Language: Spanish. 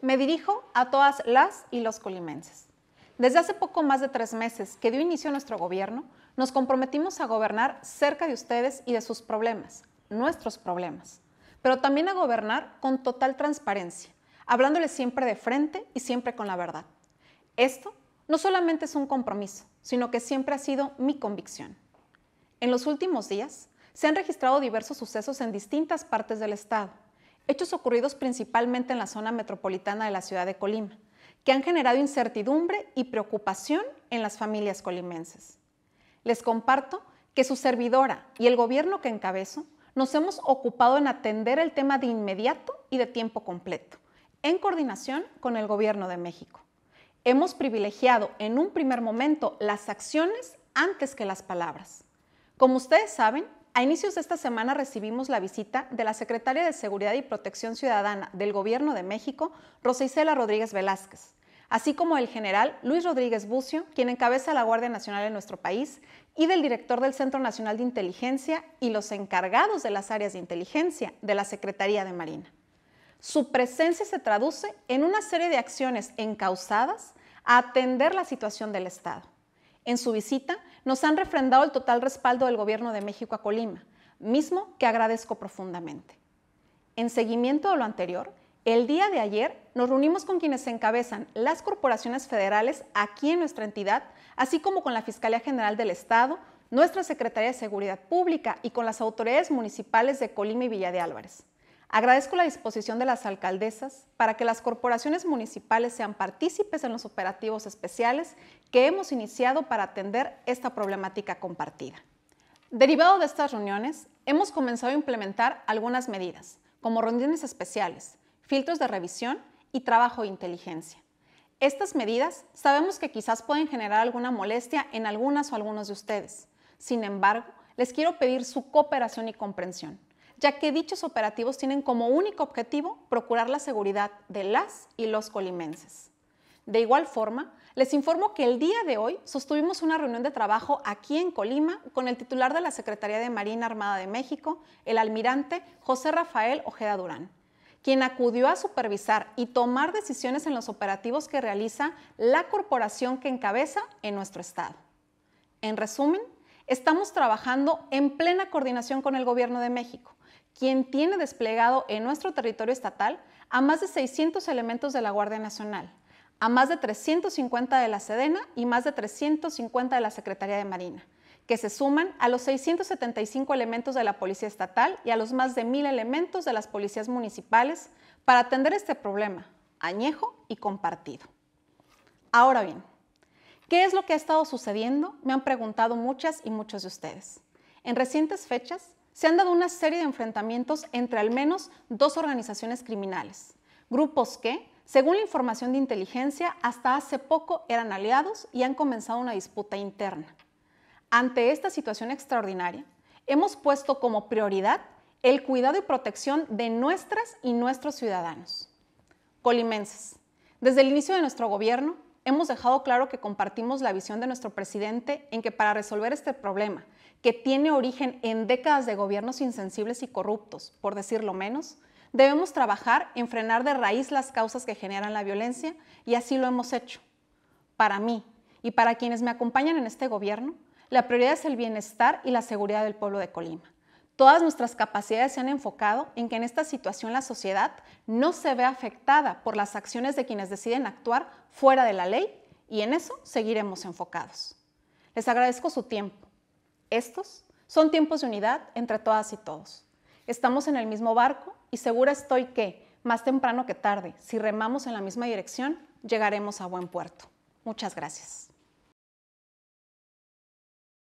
me dirijo a todas las y los colimenses. Desde hace poco más de tres meses que dio inicio nuestro gobierno, nos comprometimos a gobernar cerca de ustedes y de sus problemas, nuestros problemas, pero también a gobernar con total transparencia, hablándoles siempre de frente y siempre con la verdad. Esto no solamente es un compromiso, sino que siempre ha sido mi convicción. En los últimos días se han registrado diversos sucesos en distintas partes del Estado hechos ocurridos principalmente en la zona metropolitana de la ciudad de Colima, que han generado incertidumbre y preocupación en las familias colimenses. Les comparto que su servidora y el gobierno que encabezo nos hemos ocupado en atender el tema de inmediato y de tiempo completo, en coordinación con el gobierno de México. Hemos privilegiado en un primer momento las acciones antes que las palabras. Como ustedes saben, a inicios de esta semana recibimos la visita de la secretaria de Seguridad y Protección Ciudadana del Gobierno de México, Rosa Isela Rodríguez Velázquez, así como el general Luis Rodríguez Bucio, quien encabeza la Guardia Nacional en nuestro país, y del director del Centro Nacional de Inteligencia y los encargados de las áreas de inteligencia de la Secretaría de Marina. Su presencia se traduce en una serie de acciones encausadas a atender la situación del Estado en su visita nos han refrendado el total respaldo del Gobierno de México a Colima, mismo que agradezco profundamente. En seguimiento de lo anterior, el día de ayer nos reunimos con quienes encabezan las corporaciones federales aquí en nuestra entidad, así como con la Fiscalía General del Estado, nuestra Secretaría de Seguridad Pública y con las autoridades municipales de Colima y Villa de Álvarez. Agradezco la disposición de las alcaldesas para que las corporaciones municipales sean partícipes en los operativos especiales que hemos iniciado para atender esta problemática compartida. Derivado de estas reuniones, hemos comenzado a implementar algunas medidas, como reuniones especiales, filtros de revisión y trabajo de inteligencia. Estas medidas sabemos que quizás pueden generar alguna molestia en algunas o algunos de ustedes. Sin embargo, les quiero pedir su cooperación y comprensión ya que dichos operativos tienen como único objetivo procurar la seguridad de las y los colimenses. De igual forma, les informo que el día de hoy sostuvimos una reunión de trabajo aquí en Colima con el titular de la Secretaría de Marina Armada de México, el almirante José Rafael Ojeda Durán, quien acudió a supervisar y tomar decisiones en los operativos que realiza la corporación que encabeza en nuestro estado. En resumen, estamos trabajando en plena coordinación con el Gobierno de México quien tiene desplegado en nuestro territorio estatal a más de 600 elementos de la Guardia Nacional, a más de 350 de la Sedena y más de 350 de la Secretaría de Marina, que se suman a los 675 elementos de la Policía Estatal y a los más de 1.000 elementos de las policías municipales para atender este problema, añejo y compartido. Ahora bien, ¿qué es lo que ha estado sucediendo? Me han preguntado muchas y muchos de ustedes. En recientes fechas, se han dado una serie de enfrentamientos entre al menos dos organizaciones criminales, grupos que, según la información de inteligencia, hasta hace poco eran aliados y han comenzado una disputa interna. Ante esta situación extraordinaria, hemos puesto como prioridad el cuidado y protección de nuestras y nuestros ciudadanos. Colimenses, desde el inicio de nuestro gobierno, hemos dejado claro que compartimos la visión de nuestro presidente en que para resolver este problema, que tiene origen en décadas de gobiernos insensibles y corruptos, por decirlo menos, debemos trabajar en frenar de raíz las causas que generan la violencia y así lo hemos hecho. Para mí y para quienes me acompañan en este gobierno, la prioridad es el bienestar y la seguridad del pueblo de Colima. Todas nuestras capacidades se han enfocado en que en esta situación la sociedad no se ve afectada por las acciones de quienes deciden actuar fuera de la ley y en eso seguiremos enfocados. Les agradezco su tiempo. Estos son tiempos de unidad entre todas y todos. Estamos en el mismo barco y segura estoy que, más temprano que tarde, si remamos en la misma dirección, llegaremos a buen puerto. Muchas gracias.